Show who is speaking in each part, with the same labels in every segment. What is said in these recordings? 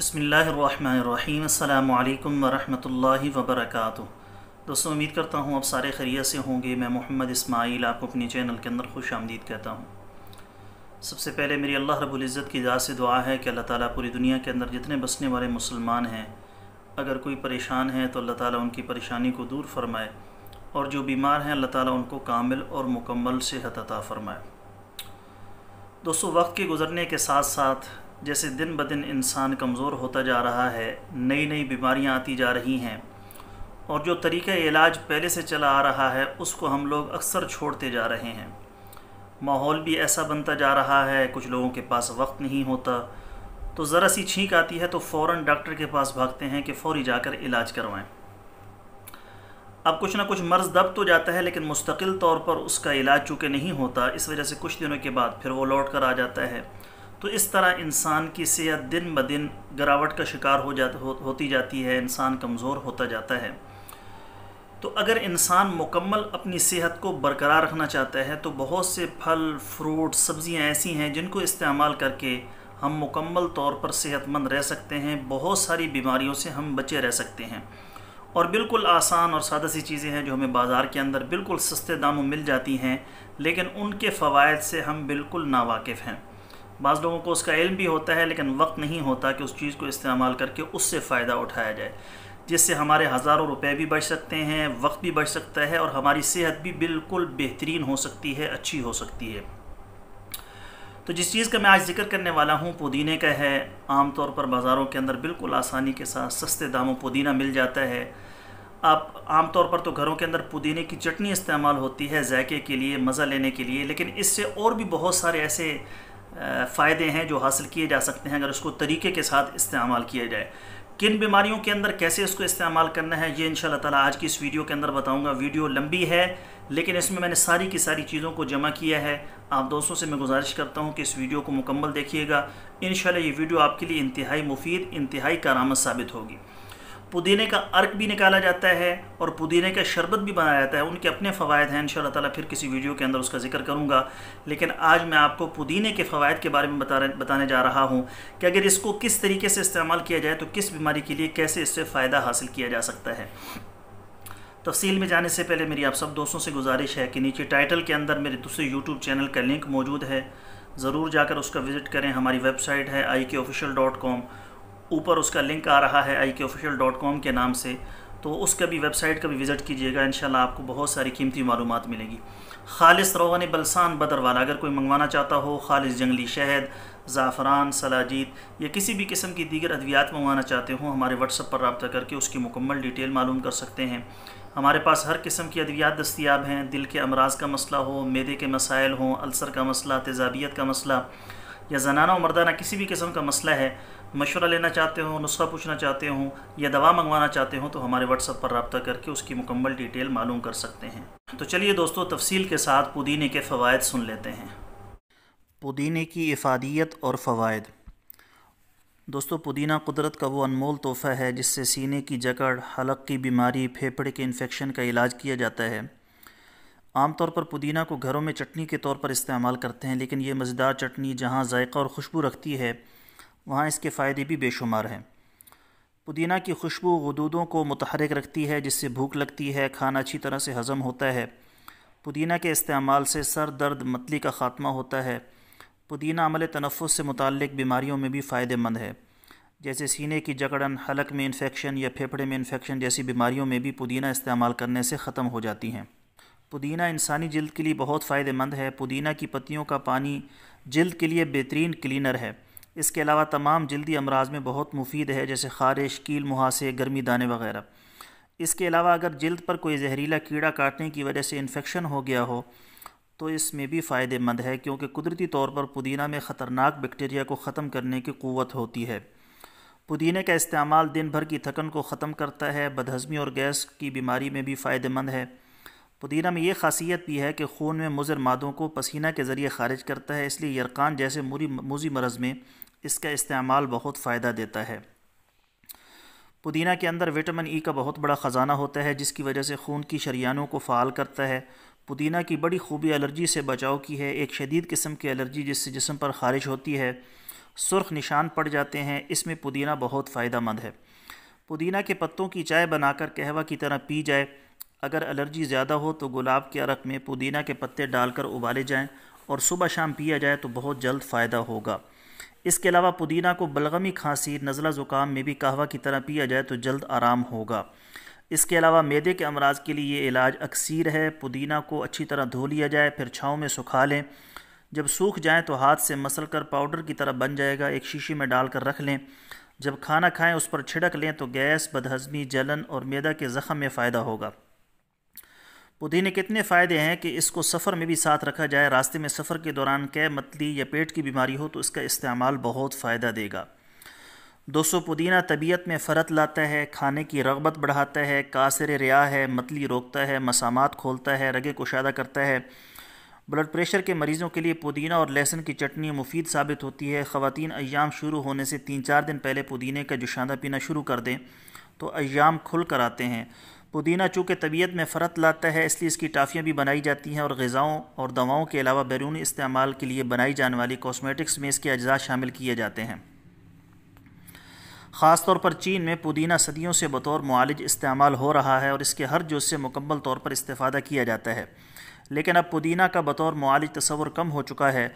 Speaker 1: बसमीम् अल्लाम वरहमल दोस्तों उम्मीद करता हूँ आप सारे खरीय से होंगे मैं मोहम्मद इसमाइल आपको अपने चैनल के अंदर खुश आमदीद कहता हूँ सबसे पहले मेरी अल्लाह रबुल्ज़त की इजाज़ से दुआ है कि अल्लाह ताली पूरी दुनिया के अंदर जितने बसने वाले मुसलमान हैं अगर कोई परेशान है तो अल्लाह ताली उनकी परेशानी को दूर फरमाए और जो बीमार हैं अल्लाह ताली उनको कामिल और मुकम्मल सेहत अता फरमाए दोस्तों वक्त के गुज़रने के साथ साथ जैसे दिन ब दिन इंसान कमज़ोर होता जा रहा है नई नई बीमारियां आती जा रही हैं और जो तरीक़ा इलाज पहले से चला आ रहा है उसको हम लोग अक्सर छोड़ते जा रहे हैं माहौल भी ऐसा बनता जा रहा है कुछ लोगों के पास वक्त नहीं होता तो ज़रा सी छींक आती है तो फ़ौर डॉक्टर के पास भागते हैं कि फ़ौरी जाकर इलाज करवाएं अब कुछ ना कुछ मर्ज़ दब तो जाता है लेकिन मुस्तकिल तौर पर उसका इलाज चूँकि नहीं होता इस वजह से कुछ दिनों के बाद फिर वो लौट कर आ जाता है तो इस तरह इंसान की सेहत दिन ब दिन गिरावट का शिकार हो जा हो, होती जाती है इंसान कमज़ोर होता जाता है तो अगर इंसान मुकम्मल अपनी सेहत को बरकरार रखना चाहता है तो बहुत से फल फ्रूट सब्ज़ियाँ ऐसी हैं जिनको इस्तेमाल करके हम मुकम्मल तौर पर सेहतमंद रह सकते हैं बहुत सारी बीमारियों से हम बचे रह सकते हैं और बिल्कुल आसान और सादा सी चीज़ें हैं जो हमें बाज़ार के अंदर बिल्कुल सस्ते दामों मिल जाती हैं लेकिन उनके फ़वाद से हम बिल्कुल नावाकिफ़ हैं बाज़ लोगों को उसका इल्म भी होता है लेकिन वक्त नहीं होता कि उस चीज़ को इस्तेमाल करके उससे फ़ायदा उठाया जाए जिससे हमारे हज़ारों रुपए भी बच सकते हैं वक्त भी बच सकता है और हमारी सेहत भी बिल्कुल बेहतरीन हो सकती है अच्छी हो सकती है तो जिस चीज़ का मैं आज जिक्र करने वाला हूँ पुदीने का है आमतौर पर बाज़ारों के अंदर बिल्कुल आसानी के साथ सस्ते दामों पुदीना मिल जाता है आप आमतौर पर तो घरों के अंदर पुदीने की चटनी इस्तेमाल होती है जायके के लिए मज़ा लेने के लिए लेकिन इससे और भी बहुत सारे ऐसे फ़ायदे हैं जो हासिल किए जा सकते हैं अगर उसको तरीके के साथ इस्तेमाल किया जाए किन बीमारियों के अंदर कैसे इसको इस्तेमाल करना है ये इन ताला आज की इस वीडियो के अंदर बताऊंगा वीडियो लंबी है लेकिन इसमें मैंने सारी की सारी चीज़ों को जमा किया है आप दोस्तों से मैं गुजारिश करता हूँ कि इस वीडियो को मुकम्मल देखिएगा इन ये वीडियो आपके लिए इंतहाई मुफीद इंतहाई कारामद साबित होगी पुदीने का अर्क भी निकाला जाता है और पुदीने का शरबत भी बनाया जाता है उनके अपने फ़वाद हैं इन ताला फिर किसी वीडियो के अंदर उसका जिक्र करूँगा लेकिन आज मैं आपको पुदीने के फ़वाद के बारे में बता बताने जा रहा हूँ कि अगर इसको किस तरीके से इस्तेमाल किया जाए तो किस बीमारी के लिए कैसे इससे फ़ायदा हासिल किया जा सकता है तफसील में जाने से पहले मेरी आप सब दोस्तों से गुजारिश है कि नीचे टाइटल के अंदर मेरे दूसरे यूट्यूब चैनल का लिंक मौजूद है ज़रूर जाकर उसका विज़िट करें हमारी वेबसाइट है आई के डॉट कॉम ऊपर उसका लिंक आ रहा है आई के ऑफिशियल डॉट कॉम के नाम से तो उसका भी वेबसाइट का भी विज़िट कीजिएगा इन आपको बहुत सारी कीमती मालूम मिलेंगी खालिस रोगन बलसान बदरवाला अगर कोई मंगवाना चाहता हो खालिस जंगली शहद ज़ाफ़रान सलाजीत या किसी भी किस्म की दीगर अद्वियात मंगवाना चाहते हो हमारे व्हाट्सअप पर रबा करके उसकी मुकम्मल डिटेल मालूम कर सकते हैं हमारे पास हर किस्म की अद्वियात दस्तियाब हैं दिल के अमराज का मसला हो मेदे के मसाइल हों अल्सर का मसला तेजाबियत का मसला या जनाना और मर्दाना किसी भी किस्म का मसला है मशवरा लेना चाहते हो नुस्खा पूछना चाहते हो या दवा मंगवाना चाहते हो तो हमारे व्हाट्सअप पर रबता करके उसकी मुकम्मल डिटेल मालूम कर सकते हैं तो चलिए दोस्तों तफसील के साथ पुदीने के फ़वाद सुन लेते हैं पुदीने की इफ़ादियत और फ़वाद दोस्तों पुदीना कुदरत का वो अनमोल तोहफ़ा है जिससे सीने की जकड़ हलक की बीमारी फेफड़े के इन्फेक्शन का इलाज किया जाता है आमतौर पर पुदीना को घरों में चटनी के तौर पर इस्तेमाल करते हैं लेकिन ये मज़ेदार चटनी जहाँ जायका और खुशबू रखती है वहाँ इसके फ़ायदे भी बेशुमार हैं पुदीना की खुशबू गदूदों को मुतहरक रखती है जिससे भूख लगती है खाना अच्छी तरह से हज़म होता है पुदीना के इस्तेमाल से सर दर्द मतली का ख़ात्मा होता है पुदीना अमल तनफ़ से मुतक बीमारियों में भी फ़ायदेमंद है जैसे सीने की जकड़न हलक में इन्फेक्शन या फेफड़े में इन्फेक्शन जैसी बीमारियों में भी पुदीना इस्तेमाल करने से ख़त्म हो जाती हैं पुदीना इंसानी जल्द के लिए बहुत फ़ायदेमंद है पुदीना की पत्तियों का पानी जल्द के लिए बेहतरीन क्लीनर है इसके अलावा तमाम जल्दी अमराज में बहुत मुफीद है जैसे खारिश कील मुहासे गर्मी दाने वगैरह इसके अलावा अगर जल्द पर कोई जहरीला कीड़ा काटने की वजह से इन्फेक्शन हो गया हो तो इसमें भी फ़ायदेमंद है क्योंकि कुदरती तौर पर पुदीना में ख़तरनाक बैक्टीरिया को ख़त्म करने की क़वत होती है पुदीने का इस्तेमाल दिन भर की थकन को ख़त्म करता है बदहज़मी और गैस की बीमारी में भी फ़ायदेमंद है पुदीना में ये खासियत भी है कि खून में मुजर मादों को पसीना के ज़रिए खारिज करता है इसलिए यरकान जैसे मूरी मूजी मरज़ में इसका इस्तेमाल बहुत फ़ायदा देता है पुदीना के अंदर विटामिन ई का बहुत बड़ा ख़जाना होता है जिसकी वजह से खून की शरियानों को फ़ाल करता है पुदीना की बड़ी खूबी एलर्जी से बचाव की है एक शदीद किस्म की एलर्जी जिससे जिसम पर ख़ारिज होती है सुर्ख निशान पड़ जाते हैं इसमें पुदीना बहुत फ़ायदा मंद है पुदीना के पत्तों की चाय बनाकर कहवा की तरह पी जाए अगर एलर्जी ज़्यादा हो तो गुलाब के अरक में पुदीना के पत्ते डालकर उबाले जाएं और सुबह शाम पिया जाए तो बहुत जल्द फ़ायदा होगा इसके अलावा पुदीना को बलगमी खांसी नज़ला ज़ुकाम में भी कहवा की तरह पिया जाए तो जल्द आराम होगा इसके अलावा मैदे के अमराज के लिए ये इलाज अक्सर है पुदीना को अच्छी तरह धो लिया जाए फिर छाँव में सुखा लें जब सूख जाएँ तो हाथ से मसल कर पाउडर की तरह बन जाएगा एक शीशी में डालकर रख लें जब खाना खाएं उस पर छिड़क लें तो गैस बदहजमी जलन और मैदा के ज़ख़म में फ़ायदा होगा पुदीने के इतने फ़ायदे हैं कि इसको सफ़र में भी साथ रखा जाए रास्ते में सफ़र के दौरान कै मतली या पेट की बीमारी हो तो इसका इस्तेमाल बहुत फ़ायदा देगा दोस्तों पुदीना तबीयत में फ़रत लाता है खाने की रगबत बढ़ाता है कासर रिया है मतली रोकता है मसामात खोलता है रगे कुशादा करता है ब्लड प्रेशर के मरीज़ों के लिए पुदीना और लहसुन की चटनी मुफीद साबित होती है ख़वान अयाम शुरू होने से तीन चार दिन पहले पुदीने का जुशादा पीना शुरू कर दें तो अयाम खुल कर आते हैं पुदीना चूँकि तबीयत में फ़र्त लाता है इसलिए इसकी टाफ़ियाँ भी बनाई जाती हैं और गज़ाओं और दवाओं के अलावा बैरूनी इस्तेमाल के लिए बनाई जाने वाली कॉस्मेटिक्स में इसके अज्जा शामिल किए जाते हैं ख़ास तौर पर चीन में पुदीना सदियों से बतौर मालज इस्तेमाल हो रहा है और इसके हर जुज से मुकम्मल तौर पर इस्तेफादा किया जाता है लेकिन अब पुदीना का बतौर मालिक तस्वर कम हो चुका है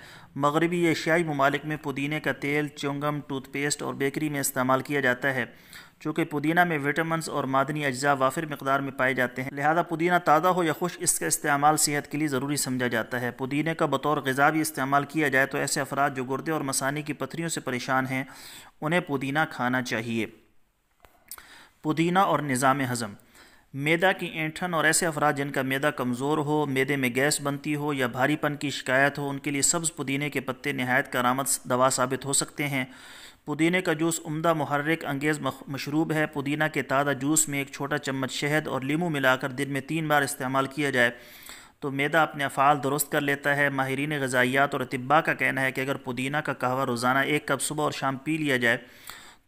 Speaker 1: मगरबी एशियाई ममालिक में पुदीने का तेल चुंगम टूथपेस्ट और बेकरी में इस्तेमाल किया जाता है चूँकि पुदीना में विटामिन और मादनी अज्जा वाफिर मकदार में पाए जाते हैं लिहाजा पुदीना ताज़ा हो या खुश इसका इस्तेमाल सेहत के लिए ज़रूरी समझा जाता है पुदीने का बतौर गज़ा भी इस्तेमाल किया जाए तो ऐसे अफराद जो गुर्दे और मसानी की पथरीों से परेशान हैं उन्हें पुदीना खाना चाहिए पुदीना और निज़ाम हज़म मैदा की ऐंठन और ऐसे अफराद जिनका मैदा कमज़ोर हो मैदे में गैस बनती हो या भारीपन की शिकायत हो उनके लिए सब्ज़ पुदीने के पत्ते नहायत करामद दवा साबित हो सकते हैं पुदीने का जूस उम्दा महर्रिक अंगेज़ मशरूब है पुदीना के ताज़ा जूस में एक छोटा चम्मच शहद और लीमू मिलाकर दिन में तीन बार इस्तेमाल किया जाए तो मैदा अपने अफ़ाल दुरुस्त कर लेता है माहरीन गजाइयात और तिब्बा का कहना है कि अगर पुदीना का कहवा रोज़ाना एक कप सुबह और शाम पी लिया जाए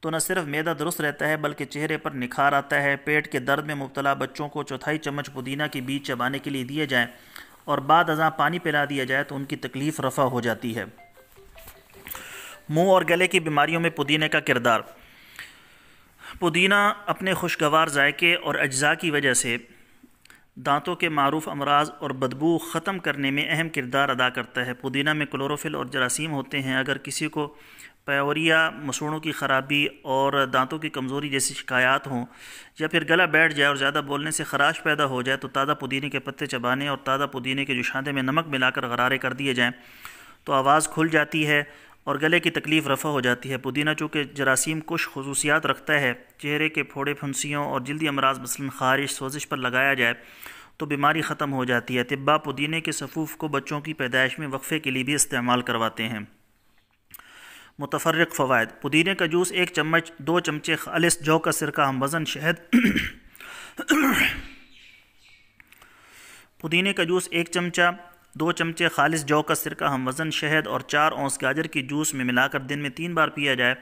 Speaker 1: तो न सिर्फ मैदा दुरुस्त रहता है बल्कि चेहरे पर निखार आता है पेट के दर्द में मुबतला बच्चों को चौथाई चम्मच पुदीना के बीज चबाने के लिए दिए जाएँ और बाद अजा पानी पिला दिया जाए तो उनकी तकलीफ़ रफा हो जाती है मुंह और गले की बीमारियों में पुदीने का किरदार पुदीना अपने खुशगवार जायके और अज्जा की वजह से दांतों के मरूफ अमराज और बदबू ख़त्म करने में अहम किरदार अदा करता है पुदीना में क्लोरोफिल और जरासीम होते हैं अगर किसी को पैवरिया मसूड़ों की खराबी और दांतों की कमज़ोरी जैसी शिकायत हों या फिर गला बैठ जाए और ज़्यादा बोलने से खराश पैदा हो जाए तो ताज़ा पुदीने के पत्ते चबाने और ताज़ा पुदीने के जुशादे में नमक मिलाकर गरारे कर दिए जाएँ तो आवाज़ खुल जाती है और गले की तकलीफ़ रफ़ा हो जाती है पुदीना चूँकि जरासीम कुछ खसूसियात रखता है चेहरे के फोड़े फुंसियों और जल्दी अमराज मसलन खारिश सोजिश पर लगाया जाए तो बीमारी ख़त्म हो जाती है तिब्बा पुदीने के सफ़ूफ़ को बच्चों की पैदाइश में वक्फ़े के लिए भी इस्तेमाल करवाते हैं मुतफरक फ़वाद पुदीने का जूस एक चम्मच दो चमचे खालिस जौ का सिरका हम वज़न शहद पुदीने का जूस एक चमचा दो चमचे खालिस जौ का सिरका हम वज़न शहद और चार औंस गाजर के जूस में मिलाकर दिन में तीन बार पिया जाए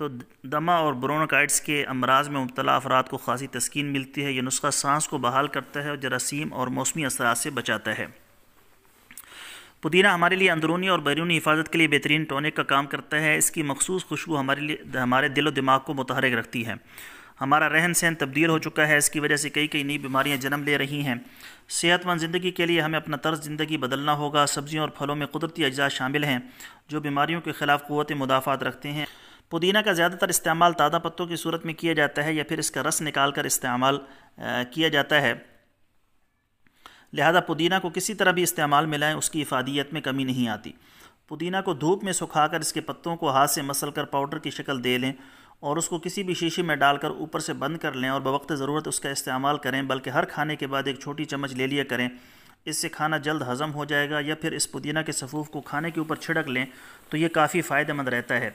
Speaker 1: तो दमा और ब्रोनोकाइट्स के अमराज में मुबला अफराद को खासी तस्किन मिलती है यह नुस्खा सांस को बहाल करता है और जरासीम और मौसमी असरा से बचाता है पुदीना हमारे लिए अंदरूनी और बैरूनी हिफाजत के लिए बेहतरीन टॉनिक का काम करता है इसकी मखसूस खुशबू हमारे लिए हमारे दिल और दिमाग को मुतहरक रखती है हमारा रहन सहन तब्दील हो चुका है इसकी वजह से कई कई नई बीमारियां जन्म ले रही हैं सेहतमंद ज़िंदगी के लिए हमें अपना तर्ज ज़िंदगी बदलना होगा सब्ज़ियों और फलों में कुदरती अज्जा शामिल हैं जो बीमारियों के ख़िलाफ़ क़वत मुदाफ़ात रखते हैं पुदीना का ज़्यादातर इस्तेमाल ताज़ा पत्तों की सूरत में किया जाता है या फिर इसका रस निकाल कर इस्तेमाल किया जाता है लिहाजा पुदीना को किसी तरह भी इस्तेमाल में लाएँ उसकी इफादियत में कमी नहीं आती पुदीना को धूप में सुखाकर इसके पत्तों को हाथ से मसल कर पाउडर की शक्ल दे लें और उसको किसी भी शीशे में डालकर ऊपर से बंद कर लें और बवक्त ज़रूरत उसका इस्तेमाल करें बल्कि हर खाने के बाद एक छोटी चम्मच ले लिया करें इससे खाना जल्द हज़म हो जाएगा या फिर इस पुदीना के सफ़ूफ को खाने के ऊपर छिड़क लें तो ये काफ़ी फ़ायदेमंद रहता है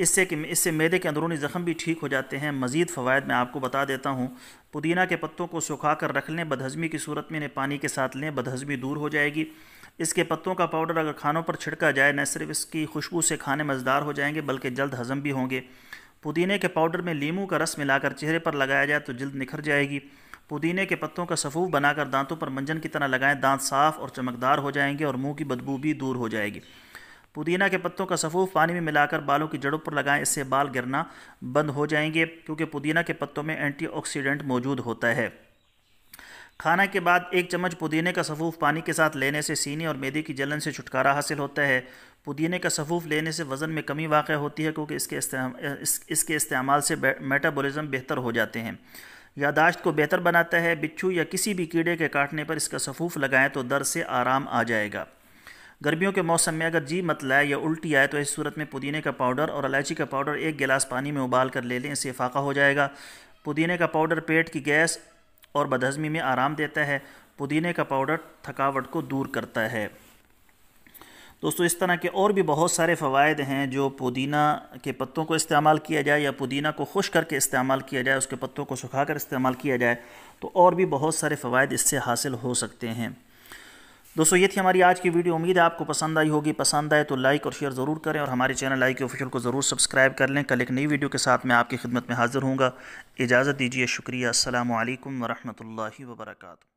Speaker 1: इससे कि इससे मैदे के अंदरूनी ज़ख़म भी ठीक हो जाते हैं मज़ीद फ़वाद मैं आपको बता देता हूँ पुदीना के पत्तों को सुखा कर रख लें बदहज़मी की सूरत में इन्हें पानी के साथ लें बदहज़मी दूर हो जाएगी इसके पत्तों का पाउडर अगर खानों पर छिड़का जाए न सिर्फ इसकी खुशबू से खाने मज़ेदार हो जाएंगे बल्कि जल्द हज़म भी होंगे पुदीने के पाउडर में लीमू का रस मिलाकर चेहरे पर लगाया जाए तो जल्द निखर जाएगी पुदीने के पत्तों का सफ़ूफ बनाकर दांतों पर मंजन की तरह लगाएं दांत साफ़ और चमकदार हो जाएंगे और मुंह की बदबू भी दूर हो जाएगी पुदीना के पत्तों का सफ़ूफ पानी में मिलाकर बालों की जड़ों पर लगाएं इससे बाल गिरना बंद हो जाएंगे क्योंकि पुदीना के पत्तों में एंटीऑक्सीडेंट मौजूद होता है खाना के बाद एक चम्मच पुदीने का सफ़ूफ पानी के साथ लेने से सीने और मेदे की जलन से छुटकारा हासिल होता है पुदीने का सफ़ूफ लेने से वज़न में कमी वाक़ होती है क्योंकि इसके इसके इस्तेमाल से मेटाबॉलिज़्म बेहतर हो जाते हैं यादाश्त को बेहतर बनाता है बिच्छू या किसी भी कीड़े के काटने पर इसका सफ़ूफ लगाएं तो दर्द से आराम आ जाएगा गर्मियों के मौसम में अगर जी मत लाए या उल्टी आए तो इस सूरत में पुदीने का पाउडर और इलायची का पाउडर एक गिलास पानी में उबाल कर ले लें इससे फाका हो जाएगा पुदीने का पाउडर पेट की गैस और बदहजमी में आराम देता है पुदीने का पाउडर थकावट को दूर करता है दोस्तों इस तरह के और भी बहुत सारे फ़वाद हैं जो पुदीना के पत्तों को इस्तेमाल किया जाए या पुदीना को खुश करके इस्तेमाल किया जाए उसके पत्तों को सुखा कर इस्तेमाल किया जाए तो और भी बहुत सारे फ़वाद इससे हासिल हो सकते हैं दोस्तों ये थी हमारी आज की वीडियो उम्मीद है आपको पसंद आई होगी पसंद आए तो लाइक और शेयर ज़रूर करें और हमारे चैनल आई के ऑफिशियल को ज़रूर सब्सक्राइब कर लें कल एक नई वीडियो के साथ मैं आपकी खिदमत में हाज़िर हूँ इजाज़त दीजिए शुक्रिया असल वरहमल वर्का